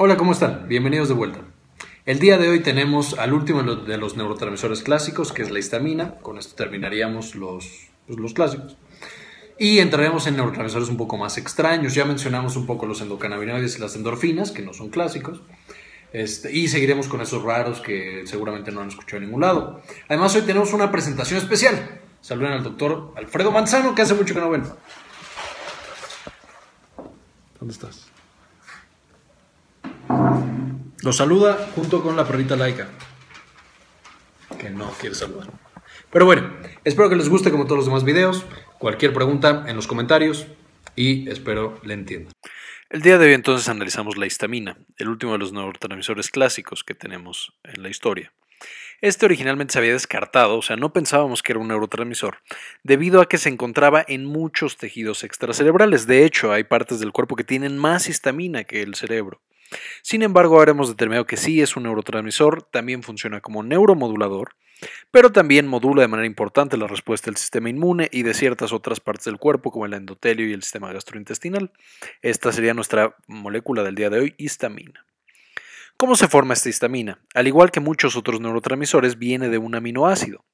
Hola, ¿cómo están? Bienvenidos de vuelta. El día de hoy tenemos al último de los neurotransmisores clásicos, que es la histamina. Con esto terminaríamos los, pues, los clásicos. Y entraremos en neurotransmisores un poco más extraños. Ya mencionamos un poco los endocannabinoides y las endorfinas, que no son clásicos. Este, y seguiremos con esos raros que seguramente no han escuchado en ningún lado. Además, hoy tenemos una presentación especial. Saluden al doctor Alfredo Manzano, que hace mucho que no ven. ¿Dónde estás? nos saluda junto con la perrita laica, que no quiere saludar. Pero bueno, espero que les guste como todos los demás videos. Cualquier pregunta en los comentarios y espero le entiendan. El día de hoy entonces analizamos la histamina, el último de los neurotransmisores clásicos que tenemos en la historia. Este originalmente se había descartado, o sea, no pensábamos que era un neurotransmisor, debido a que se encontraba en muchos tejidos extracerebrales. De hecho, hay partes del cuerpo que tienen más histamina que el cerebro. Sin embargo, ahora hemos determinado que sí es un neurotransmisor, también funciona como neuromodulador, pero también modula de manera importante la respuesta del sistema inmune y de ciertas otras partes del cuerpo como el endotelio y el sistema gastrointestinal. Esta sería nuestra molécula del día de hoy, histamina. ¿Cómo se forma esta histamina? Al igual que muchos otros neurotransmisores, viene de un aminoácido.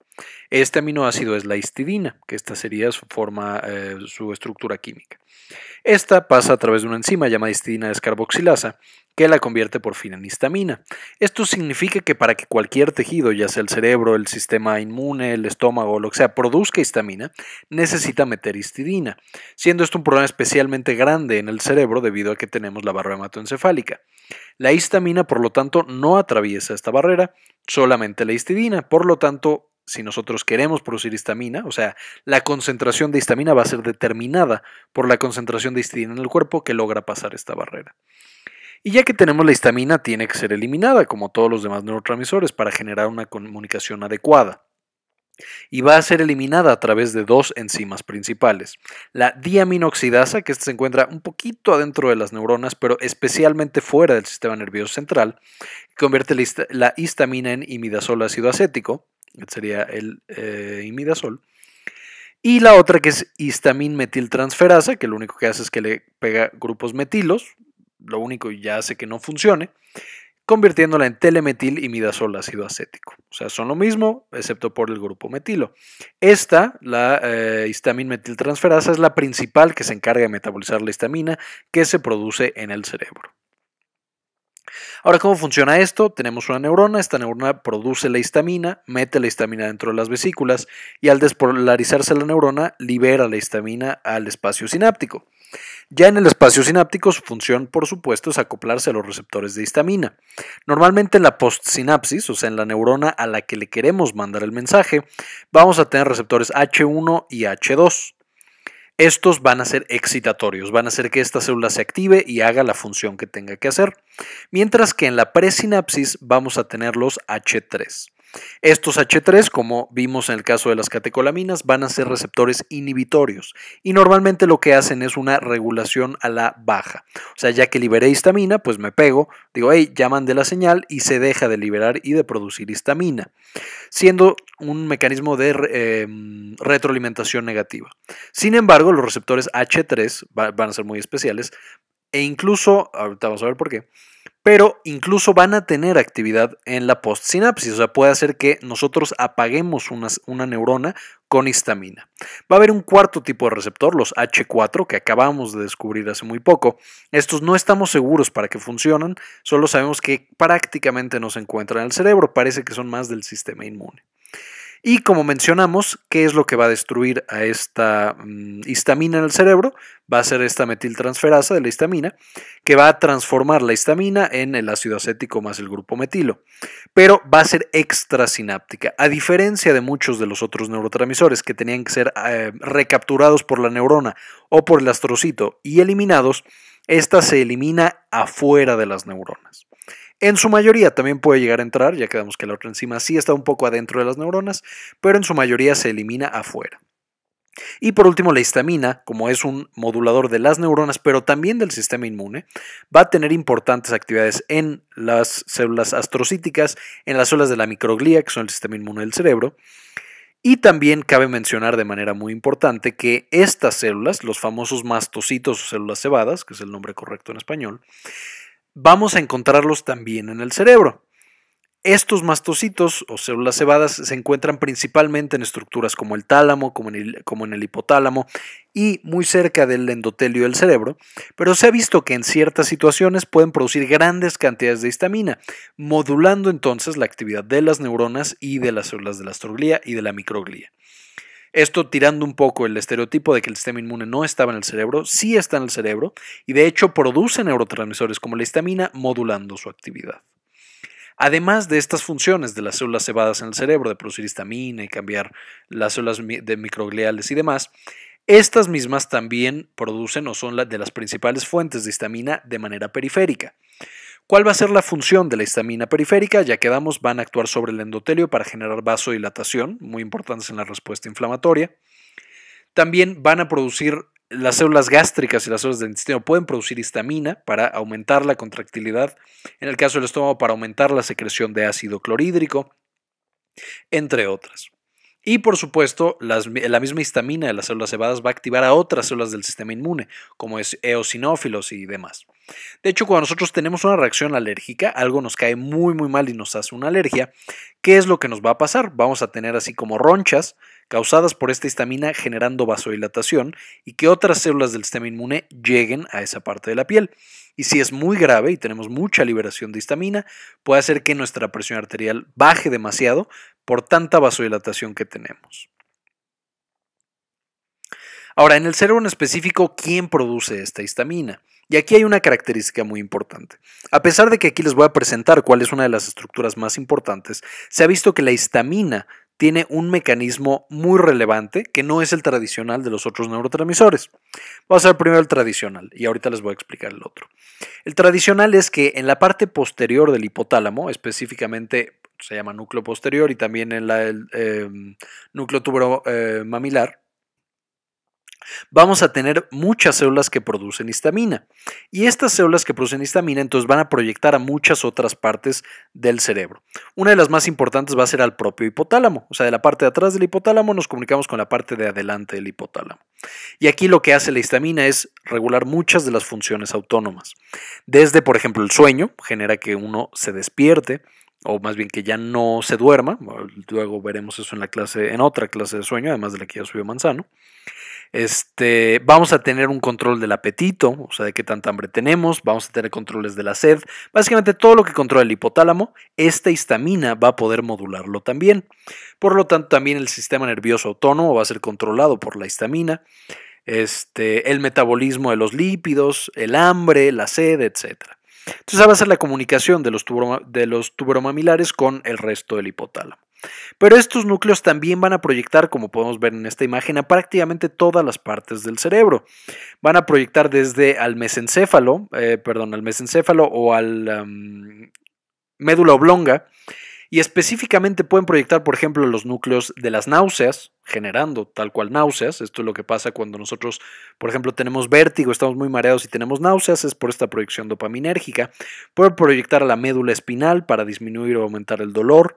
Este aminoácido es la histidina, que esta sería su forma, eh, su estructura química. Esta pasa a través de una enzima llamada histidina descarboxilasa, que la convierte por fin en histamina. Esto significa que para que cualquier tejido, ya sea el cerebro, el sistema inmune, el estómago, lo que sea, produzca histamina, necesita meter histidina, siendo esto un problema especialmente grande en el cerebro debido a que tenemos la barrera hematoencefálica. La histamina, por lo tanto, no atraviesa esta barrera, solamente la histidina, por lo tanto, si nosotros queremos producir histamina, o sea, la concentración de histamina va a ser determinada por la concentración de histidina en el cuerpo que logra pasar esta barrera. Y ya que tenemos la histamina, tiene que ser eliminada, como todos los demás neurotransmisores, para generar una comunicación adecuada. Y va a ser eliminada a través de dos enzimas principales. La diaminoxidasa, que se encuentra un poquito adentro de las neuronas, pero especialmente fuera del sistema nervioso central, convierte la histamina en imidazol ácido acético, que sería el eh, imidazol, y la otra que es histamin metiltransferasa, que lo único que hace es que le pega grupos metilos, lo único ya hace que no funcione, convirtiéndola en telemetil y midazol ácido acético. O sea, son lo mismo, excepto por el grupo metilo. Esta, la eh, histamina metiltransferasa, es la principal que se encarga de metabolizar la histamina que se produce en el cerebro. Ahora, ¿cómo funciona esto? Tenemos una neurona, esta neurona produce la histamina, mete la histamina dentro de las vesículas y al despolarizarse la neurona libera la histamina al espacio sináptico. Ya en el espacio sináptico su función, por supuesto, es acoplarse a los receptores de histamina. Normalmente en la postsinapsis, o sea, en la neurona a la que le queremos mandar el mensaje, vamos a tener receptores H1 y H2. Estos van a ser excitatorios, van a hacer que esta célula se active y haga la función que tenga que hacer. Mientras que en la presinapsis vamos a tener los H3. Estos H3, como vimos en el caso de las catecolaminas, van a ser receptores inhibitorios y normalmente lo que hacen es una regulación a la baja. O sea, ya que liberé histamina, pues me pego, digo, hey, ya mandé la señal y se deja de liberar y de producir histamina, siendo un mecanismo de em, retroalimentación negativa. Sin embargo, los receptores H3 van a ser muy especiales e incluso, ahorita vamos a ver por qué, pero incluso van a tener actividad en la postsinapsis, o sea, puede hacer que nosotros apaguemos una, una, neurona con histamina. Va a haber un cuarto tipo de receptor, los H4, que acabamos de descubrir hace muy poco. Estos no estamos seguros para que funcionan, solo sabemos que prácticamente no se encuentran en el cerebro, parece que son más del sistema inmune. Y como mencionamos, ¿qué es lo que va a destruir a esta mm, histamina en el cerebro? Va a ser esta metiltransferasa de la histamina, que va a transformar la histamina en el ácido acético más el grupo metilo. Pero va a ser extrasináptica, a diferencia de muchos de los otros neurotransmisores que tenían que ser eh, recapturados por la neurona o por el astrocito y eliminados, esta se elimina afuera de las neuronas. En su mayoría también puede llegar a entrar, ya que quedamos que la otra enzima sí está un poco adentro de las neuronas, pero en su mayoría se elimina afuera. Y por último, la histamina, como es un modulador de las neuronas, pero también del sistema inmune, va a tener importantes actividades en las células astrocíticas, en las células de la microglía, que son el sistema inmune del cerebro. Y también cabe mencionar de manera muy importante que estas células, los famosos mastocitos o células cebadas, que es el nombre correcto en español, vamos a encontrarlos también en el cerebro. Estos mastocitos o células cebadas se encuentran principalmente en estructuras como el tálamo, como en el, hipotálamo y muy cerca del endotelio del cerebro, pero se ha visto que en ciertas situaciones pueden producir grandes cantidades de histamina, modulando entonces la actividad de las neuronas y de las células de la astroglía y de la microglía. Esto tirando un poco el estereotipo de que el sistema inmune no estaba en el cerebro, sí está en el cerebro y de hecho produce neurotransmisores como la histamina modulando su actividad. Además de estas funciones de las células cebadas en el cerebro, de producir histamina y cambiar las células de microgliales y demás, estas mismas también producen o son de las principales fuentes de histamina de manera periférica. ¿Cuál va a ser la función de la histamina periférica? Ya quedamos, van a actuar sobre el endotelio para generar vasodilatación, muy importantes en la respuesta inflamatoria. También van a producir las células gástricas y las células del intestino pueden producir histamina para aumentar la contractilidad, en el caso del estómago para aumentar la secreción de ácido clorhídrico, entre otras. Y por supuesto, la misma histamina de las células cebadas va a activar a otras células del sistema inmune, como es eosinófilos y demás. De hecho, cuando nosotros tenemos una reacción alérgica, algo nos cae muy muy mal y nos hace una alergia, ¿qué es lo que nos va a pasar? Vamos a tener así como ronchas causadas por esta histamina generando vasodilatación y que otras células del sistema inmune lleguen a esa parte de la piel. Y si es muy grave y tenemos mucha liberación de histamina, puede hacer que nuestra presión arterial baje demasiado, por tanta vasodilatación que tenemos. Ahora, en el cerebro en específico, ¿quién produce esta histamina? Y aquí hay una característica muy importante. A pesar de que aquí les voy a presentar cuál es una de las estructuras más importantes, se ha visto que la histamina tiene un mecanismo muy relevante que no es el tradicional de los otros neurotransmisores. Vamos a ver primero el tradicional y ahorita les voy a explicar el otro. El tradicional es que en la parte posterior del hipotálamo, específicamente se llama núcleo posterior y también en el em, núcleo tuberomamilar, eh, vamos a tener muchas células que producen histamina. Y estas células que producen histamina entonces van a proyectar a muchas otras partes del cerebro. Una de las más importantes va a ser al propio hipotálamo, o sea, de la parte de atrás del hipotálamo nos comunicamos con la parte de adelante del hipotálamo. Y aquí lo que hace la histamina es regular muchas de las funciones autónomas. Desde, por ejemplo, el sueño, genera que uno se despierte, o más bien que ya no se duerma, luego veremos eso en la clase, en otra clase de sueño, además de la que ya subió Manzano. Este, vamos a tener un control del apetito, o sea, de qué tanta hambre tenemos, vamos a tener controles de la sed, básicamente todo lo que controla el hipotálamo, esta histamina va a poder modularlo también. Por lo tanto, también el sistema nervioso autónomo va a ser controlado por la histamina, este, el metabolismo de los lípidos, el hambre, la sed, etcétera. Entonces, va a ser la comunicación de los, de los tuberomamilares con el resto del hipotálamo. Pero estos núcleos también van a proyectar, como podemos ver en esta imagen, a prácticamente todas las partes del cerebro. Van a proyectar desde al mesencéfalo, eh, perdón, al mesencéfalo o al médula oblonga, y específicamente pueden proyectar, por ejemplo, los núcleos de las náuseas, generando tal cual náuseas. Esto es lo que pasa cuando nosotros, por ejemplo, tenemos vértigo, estamos muy mareados y tenemos náuseas, es por esta proyección dopaminérgica. Puede proyectar a la médula espinal para disminuir o aumentar el dolor.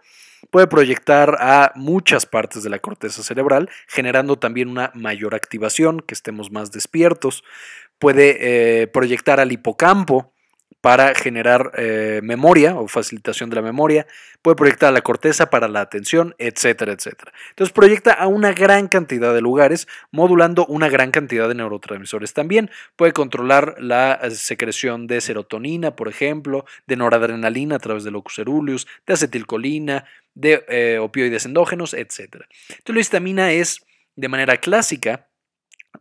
Puede proyectar a muchas partes de la corteza cerebral, generando también una mayor activación, que estemos más despiertos. Puede eh, proyectar al hipocampo, para generar eh, memoria o facilitación de la memoria, puede proyectar a la corteza para la atención, etcétera, etcétera. Entonces proyecta a una gran cantidad de lugares, modulando una gran cantidad de neurotransmisores también. Puede controlar la eh, secreción de serotonina, por ejemplo, de noradrenalina a través de ceruleus, de acetilcolina, de eh, opioides endógenos, etcétera. Entonces la histamina es, de manera clásica,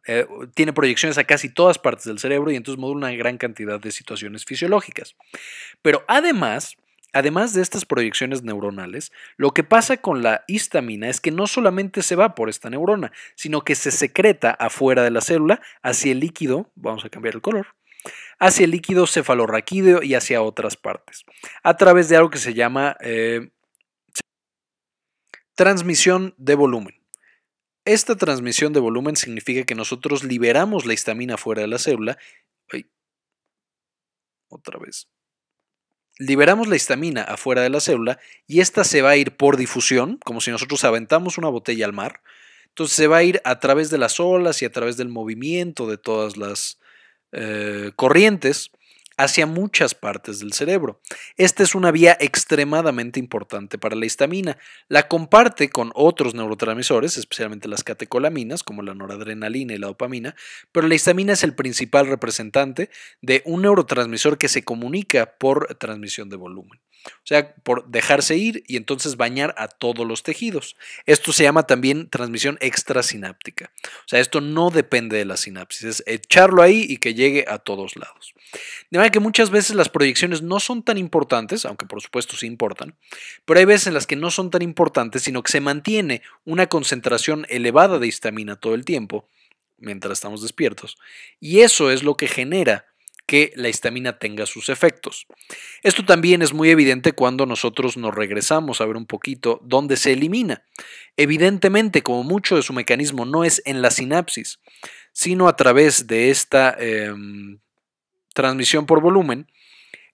eh, tiene proyecciones a casi todas partes del cerebro y entonces modula una gran cantidad de situaciones fisiológicas. Pero además, Además de estas proyecciones neuronales, lo que pasa con la histamina es que no solamente se va por esta neurona, sino que se secreta afuera de la célula hacia el líquido, vamos a cambiar el color, hacia el líquido cefalorraquídeo y hacia otras partes, a través de algo que se llama eh, transmisión de volumen. Esta transmisión de volumen significa que nosotros liberamos la histamina fuera de la célula. otra vez. Liberamos la histamina afuera de la célula y esta se va a ir por difusión, como si nosotros aventamos una botella al mar. Entonces se va a ir a través de las olas y a través del movimiento de todas las eh, corrientes hacia muchas partes del cerebro. Esta es una vía extremadamente importante para la histamina. La comparte con otros neurotransmisores, especialmente las catecolaminas, como la noradrenalina y la dopamina, pero la histamina es el principal representante de un neurotransmisor que se comunica por transmisión de volumen. O sea, por dejarse ir y entonces bañar a todos los tejidos. Esto se llama también transmisión extrasináptica. O sea, esto no depende de la sinapsis, es echarlo ahí y que llegue a todos lados que muchas veces las proyecciones no son tan importantes, aunque por supuesto sí importan, pero hay veces en las que no son tan importantes, sino que se mantiene una concentración elevada de histamina todo el tiempo, mientras estamos despiertos, y eso es lo que genera que la histamina tenga sus efectos. Esto también es muy evidente cuando nosotros nos regresamos a ver un poquito dónde se elimina. Evidentemente, como mucho de su mecanismo no es en la sinapsis, sino a través de esta em, transmisión por volumen,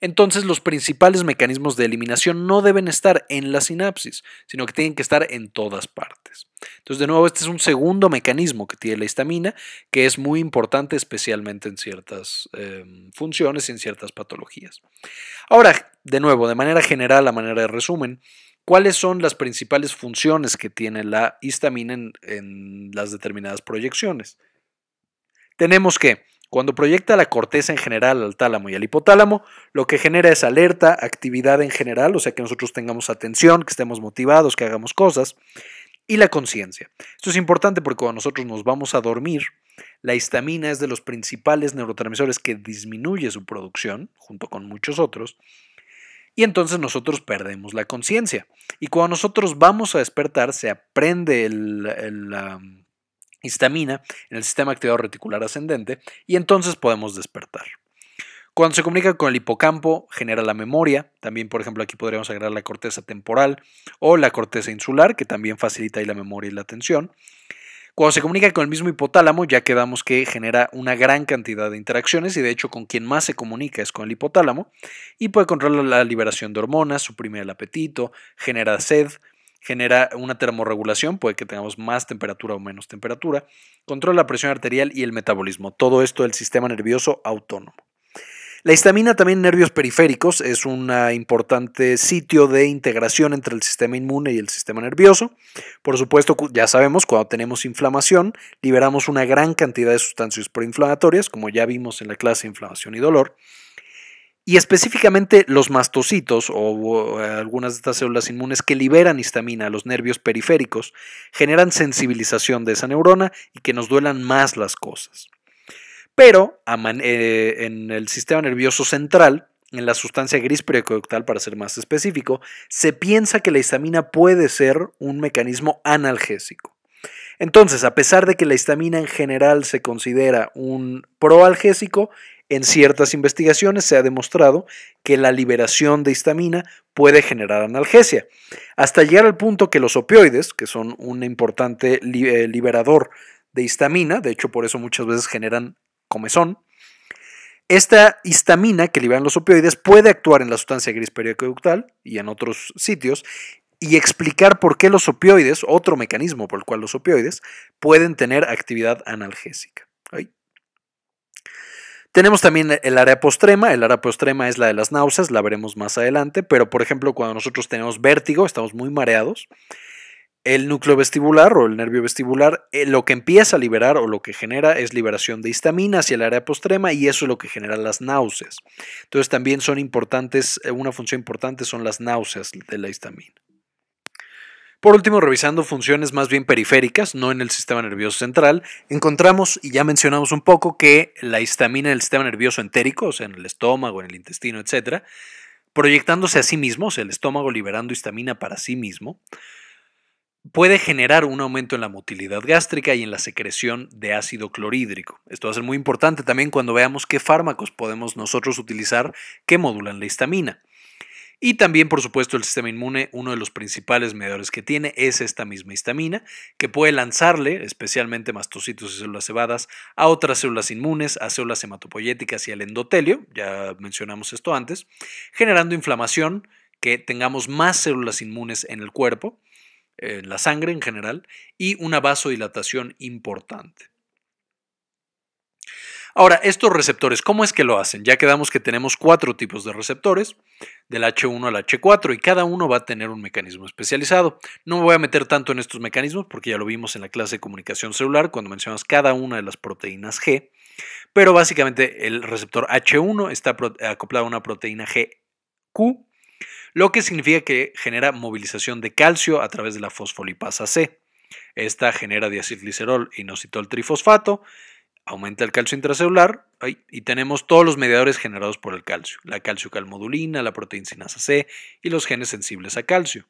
entonces los principales mecanismos de eliminación no deben estar en la sinapsis, sino que tienen que estar en todas partes. Entonces, de nuevo, este es un segundo mecanismo que tiene la histamina, que es muy importante especialmente en ciertas em, funciones y en ciertas patologías. Ahora, de nuevo, de manera general, a manera de resumen, ¿cuáles son las principales funciones que tiene la histamina en las determinadas proyecciones? Tenemos que cuando proyecta la corteza en general al tálamo y al hipotálamo, lo que genera es alerta, actividad en general, o sea que nosotros tengamos atención, que estemos motivados, que hagamos cosas, y la conciencia. Esto es importante porque cuando nosotros nos vamos a dormir, la histamina es de los principales neurotransmisores que disminuye su producción, junto con muchos otros, y entonces nosotros perdemos la conciencia. Y cuando nosotros vamos a despertar, se aprende el, la, histamina en el sistema activador reticular ascendente y entonces podemos despertar. Cuando se comunica con el hipocampo, genera la memoria. También, por ejemplo, aquí podríamos agregar la corteza temporal o la corteza insular, que también facilita ahí la memoria y la atención. Cuando se comunica con el mismo hipotálamo, ya quedamos que genera una gran cantidad de interacciones y de hecho con quien más se comunica es con el hipotálamo y puede controlar la liberación de hormonas, suprime el apetito, genera sed, genera una termorregulación, puede que tengamos más temperatura o menos temperatura, controla la presión arterial y el metabolismo, todo esto del sistema nervioso autónomo. La histamina también nervios periféricos es un importante sitio de integración entre el sistema inmune y el sistema nervioso. Por supuesto, ya sabemos, cuando tenemos inflamación, liberamos una gran cantidad de sustancias proinflamatorias, como ya vimos en la clase de inflamación y dolor, y específicamente los mastocitos o eh, algunas de estas células inmunes que liberan histamina a los nervios periféricos generan sensibilización de esa neurona y que nos duelan más las cosas. Pero eh, en el sistema nervioso central, en la sustancia gris precoctal, para ser más específico, se piensa que la histamina puede ser un mecanismo analgésico. Entonces, a pesar de que la histamina en general se considera un proalgésico, en ciertas investigaciones se ha demostrado que la liberación de histamina puede generar analgesia, hasta llegar al punto que los opioides, que son un importante eh, liberador de histamina, de hecho por eso muchas veces generan comezón, esta histamina que liberan los opioides puede actuar en la sustancia gris periaqueductal y en otros sitios y explicar por qué los opioides, otro mecanismo por el cual los opioides, pueden tener actividad analgésica. Tenemos también el área postrema. El área postrema es la de las náuseas, la veremos más adelante. Pero, por ejemplo, cuando nosotros tenemos vértigo, estamos muy mareados. El núcleo vestibular o el nervio vestibular eh, lo que empieza a liberar o lo que genera es liberación de histamina hacia el área postrema y eso es lo que genera las náuseas. Entonces también son importantes, eh, una función importante son las náuseas de la histamina. Por último, revisando funciones más bien periféricas, no en el sistema nervioso central, encontramos, y ya mencionamos un poco, que la histamina del sistema nervioso entérico, o sea, en el estómago, en el intestino, etc., proyectándose a sí mismo, o sea, el estómago liberando histamina para sí mismo, puede generar un aumento en la motilidad gástrica y en la secreción de ácido clorhídrico. Esto va a ser muy importante también cuando veamos qué fármacos podemos nosotros utilizar que modulan la histamina. Y también, por supuesto, el sistema inmune, uno de los principales mediadores que tiene es esta misma histamina, que puede lanzarle, especialmente mastocitos y células cebadas, a otras células inmunes, a células hematopoyéticas y al endotelio, ya mencionamos esto antes, generando inflamación, que tengamos más células inmunes en el cuerpo, en la sangre en general, y una vasodilatación importante. Ahora, estos receptores, ¿cómo es que lo hacen? Ya quedamos que tenemos cuatro tipos de receptores, del H1 al H4, y cada uno va a tener un mecanismo especializado. No me voy a meter tanto en estos mecanismos porque ya lo vimos en la clase de comunicación celular cuando mencionas cada una de las proteínas G, pero básicamente el receptor H1 está acoplado a una proteína GQ, lo que significa que genera movilización de calcio a través de la fosfolipasa C. Esta genera diacilglicerol y inositol trifosfato, aumenta el calcio intracelular y tenemos todos los mediadores generados por el calcio, la calciocalmodulina, la proteína sinasa C y los genes sensibles a calcio.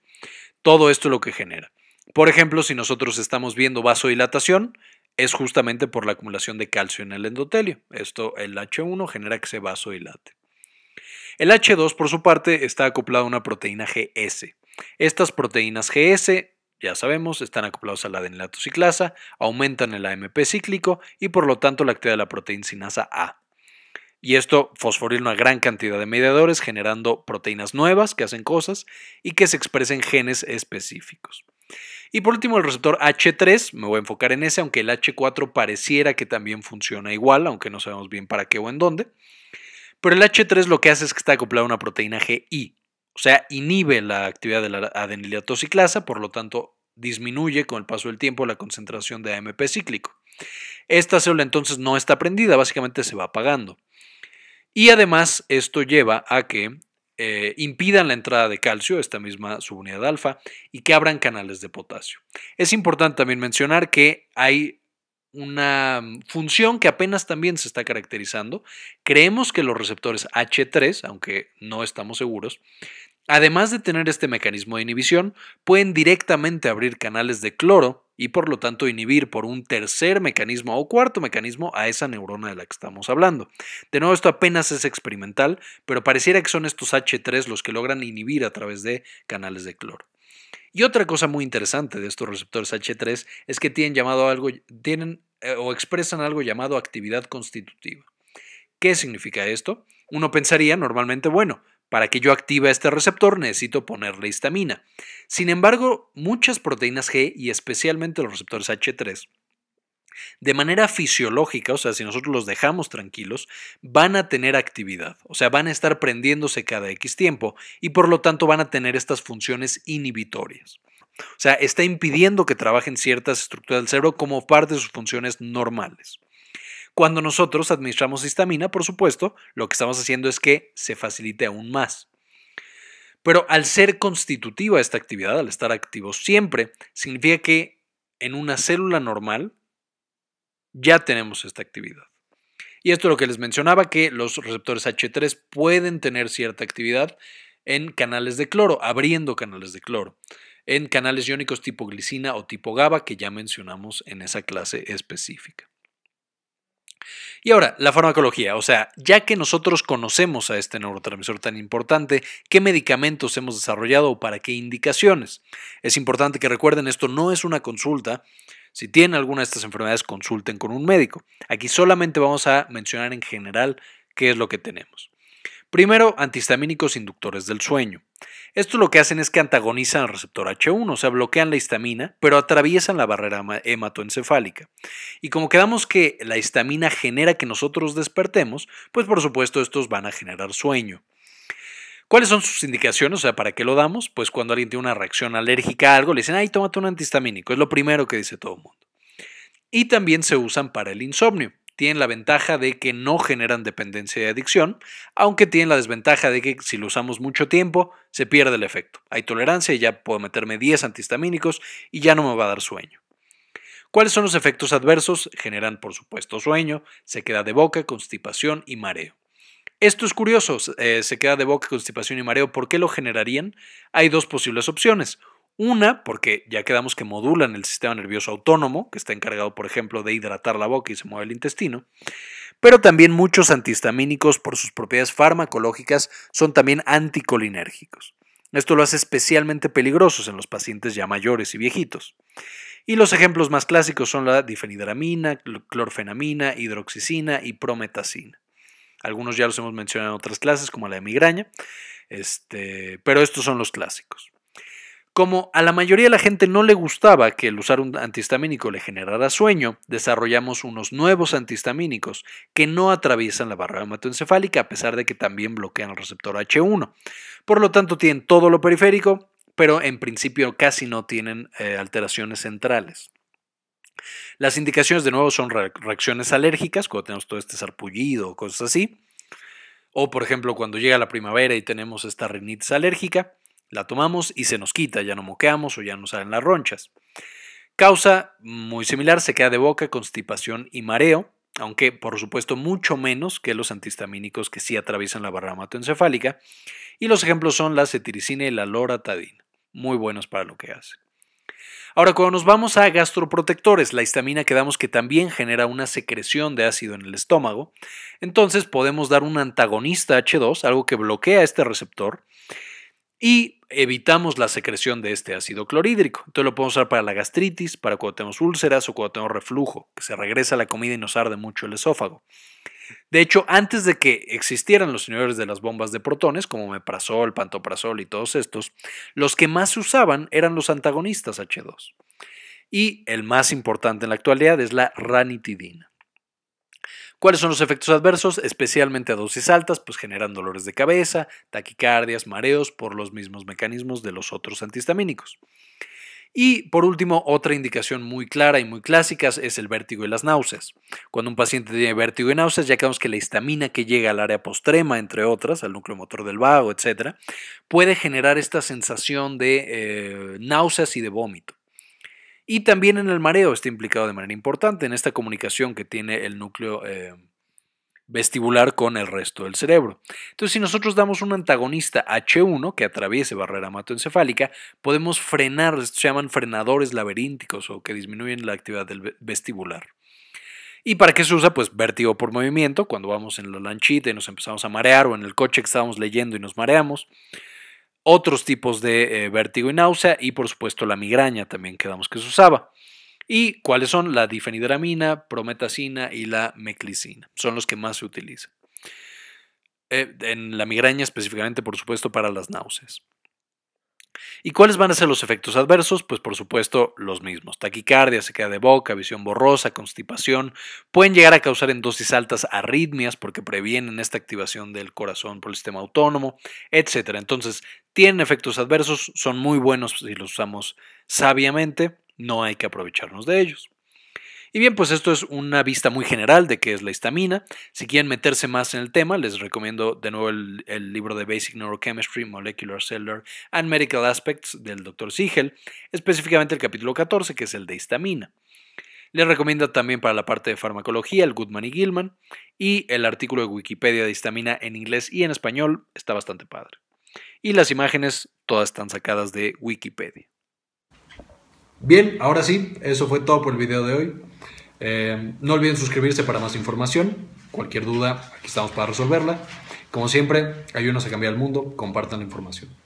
Todo esto es lo que genera. Por ejemplo, si nosotros estamos viendo vasodilatación, es justamente por la acumulación de calcio en el endotelio. Esto, el H1 genera que se vasodilate. El H2, por su parte, está acoplado a una proteína GS. Estas proteínas GS ya sabemos, están acoplados a la ciclasa, aumentan el AMP cíclico y por lo tanto la actividad de la proteína sinasa A. Y esto fosforila una gran cantidad de mediadores generando proteínas nuevas que hacen cosas y que se expresen genes específicos. Y por último, el receptor H3, me voy a enfocar en ese, aunque el H4 pareciera que también funciona igual, aunque no sabemos bien para qué o en dónde. Pero el H3 lo que hace es que está acoplado a una proteína GI, o sea, inhibe la actividad de la adenilatociclasa, por lo tanto, disminuye con el paso del tiempo la concentración de AMP cíclico. Esta célula entonces no está prendida, básicamente se va apagando. Y además esto lleva a que eh, impidan la entrada de calcio, esta misma subunidad alfa, y que abran canales de potasio. Es importante también mencionar que hay una mm, función que apenas también se está caracterizando. Creemos que los receptores H3, aunque no estamos seguros, además de tener este mecanismo de inhibición, pueden directamente abrir canales de cloro y por lo tanto inhibir por un tercer mecanismo o cuarto mecanismo a esa neurona de la que estamos hablando. De nuevo, esto apenas es experimental, pero pareciera que son estos H3 los que logran inhibir a través de canales de cloro. Y otra cosa muy interesante de estos receptores H3 es que tienen llamado algo, tienen eh, o expresan algo llamado actividad constitutiva. ¿Qué significa esto? Uno pensaría normalmente, bueno, para que yo active este receptor necesito ponerle histamina. Sin embargo, muchas proteínas G y especialmente los receptores H3 de manera fisiológica, o sea, si nosotros los dejamos tranquilos, van a tener actividad, o sea, van a estar prendiéndose cada X tiempo y por lo tanto van a tener estas funciones inhibitorias. O sea, está impidiendo que trabajen ciertas estructuras del cerebro como parte de sus funciones normales. Cuando nosotros administramos histamina, por supuesto, lo que estamos haciendo es que se facilite aún más. Pero al ser constitutiva esta actividad, al estar activo siempre, significa que en una célula normal ya tenemos esta actividad. Y esto es lo que les mencionaba, que los receptores H3 pueden tener cierta actividad en canales de cloro, abriendo canales de cloro en canales iónicos tipo glicina o tipo GABA que ya mencionamos en esa clase específica. Y ahora, la farmacología, o sea, ya que nosotros conocemos a este neurotransmisor tan importante, ¿qué medicamentos hemos desarrollado o para qué indicaciones? Es importante que recuerden, esto no es una consulta. Si tienen alguna de estas enfermedades, consulten con un médico. Aquí solamente vamos a mencionar en general qué es lo que tenemos. Primero, antihistamínicos inductores del sueño. Esto lo que hacen es que antagonizan al receptor H1, o sea, bloquean la histamina, pero atraviesan la barrera hematoencefálica. Y como quedamos que la histamina genera que nosotros despertemos, pues por supuesto estos van a generar sueño. ¿Cuáles son sus indicaciones? O sea, ¿para qué lo damos? Pues cuando alguien tiene una reacción alérgica a algo, le dicen, ay, tómate un antihistamínico. Es lo primero que dice todo el mundo. Y también se usan para el insomnio tienen la ventaja de que no generan dependencia y adicción, aunque tienen la desventaja de que si lo usamos mucho tiempo se pierde el efecto. Hay tolerancia y ya puedo meterme 10 antihistamínicos y ya no me va a dar sueño. ¿Cuáles son los efectos adversos? Generan, por supuesto, sueño, se queda de boca, constipación y mareo. Esto es curioso, eh, se queda de boca, constipación y mareo. ¿Por qué lo generarían? Hay dos posibles opciones. Una, porque ya quedamos que modulan el sistema nervioso autónomo, que está encargado, por ejemplo, de hidratar la boca y se mueve el intestino. Pero también muchos antihistamínicos, por sus propiedades farmacológicas, son también anticolinérgicos. Esto lo hace especialmente peligrosos en los pacientes ya mayores y viejitos. Y los ejemplos más clásicos son la difenidramina, clorfenamina, hidroxicina y prometacina. Algunos ya los hemos mencionado en otras clases, como la de migraña, este, pero estos son los clásicos. Como a la mayoría de la gente no le gustaba que el usar un antihistamínico le generara sueño, desarrollamos unos nuevos antihistamínicos que no atraviesan la barrera hematoencefálica a pesar de que también bloquean el receptor H1. Por lo tanto, tienen todo lo periférico, pero en principio casi no tienen eh, alteraciones centrales. Las indicaciones de nuevo son reacciones alérgicas, cuando tenemos todo este sarpullido o cosas así. O por ejemplo, cuando llega la primavera y tenemos esta rinitis alérgica la tomamos y se nos quita, ya no moqueamos o ya no salen las ronchas. Causa muy similar, se queda de boca, constipación y mareo, aunque por supuesto mucho menos que los antihistamínicos que sí atraviesan la barrera hematoencefálica. Y los ejemplos son la cetiricina y la loratadina, muy buenos para lo que hace. Ahora, cuando nos vamos a gastroprotectores, la histamina quedamos que también genera una secreción de ácido en el estómago, entonces podemos dar un antagonista H2, algo que bloquea este receptor, y evitamos la secreción de este ácido clorhídrico. Entonces lo podemos usar para la gastritis, para cuando tenemos úlceras o cuando tenemos reflujo, que se regresa la comida y nos arde mucho el esófago. De hecho, antes de que existieran los señores de las bombas de protones, como meprazol, pantoprazol y todos estos, los que más se usaban eran los antagonistas H2. Y el más importante en la actualidad es la ranitidina. ¿Cuáles son los efectos adversos? Especialmente a dosis altas, pues generan dolores de cabeza, taquicardias, mareos por los mismos mecanismos de los otros antihistamínicos. Y por último, otra indicación muy clara y muy clásica es el vértigo y las náuseas. Cuando un paciente tiene vértigo y náuseas, ya vemos que la histamina que llega al área postrema, entre otras, al núcleo motor del vago, etc., puede generar esta sensación de eh, náuseas y de vómito. Y también en el mareo está implicado de manera importante en esta comunicación que tiene el núcleo eh, vestibular con el resto del cerebro. Entonces, si nosotros damos un antagonista H1 que atraviese barrera hematoencefálica, podemos frenar, se llaman frenadores laberínticos o que disminuyen la actividad del vestibular. ¿Y para qué se usa? Pues vértigo por movimiento, cuando vamos en la lanchita y nos empezamos a marear o en el coche que estábamos leyendo y nos mareamos otros tipos de eh, vértigo y náusea y por supuesto la migraña también quedamos que se usaba. ¿Y cuáles son? La difenidramina, prometacina y la meclicina. Son los que más se utilizan. Eh, en la migraña específicamente, por supuesto, para las náuseas. ¿Y cuáles van a ser los efectos adversos? Pues por supuesto los mismos. Taquicardia, sequedad de boca, visión borrosa, constipación. Pueden llegar a causar en dosis altas arritmias porque previenen esta activación del corazón por el sistema autónomo, etc. Entonces, tienen efectos adversos, son muy buenos si los usamos sabiamente, no hay que aprovecharnos de ellos. Y bien, pues esto es una vista muy general de qué es la histamina. Si quieren meterse más en el tema, les recomiendo de nuevo el, libro de Basic Neurochemistry, Molecular Cellular and Medical Aspects del Dr. Siegel, específicamente el capítulo 14, que es el de histamina. Les recomiendo también para la parte de farmacología el Goodman y Gilman y el artículo de Wikipedia de histamina en inglés y en español está bastante padre. Y las imágenes todas están sacadas de Wikipedia. Bien, ahora sí, eso fue todo por el video de hoy. Eh, no olviden suscribirse para más información. Cualquier duda, aquí estamos para resolverla. Como siempre, ayúdenos a cambiar el mundo, compartan la información.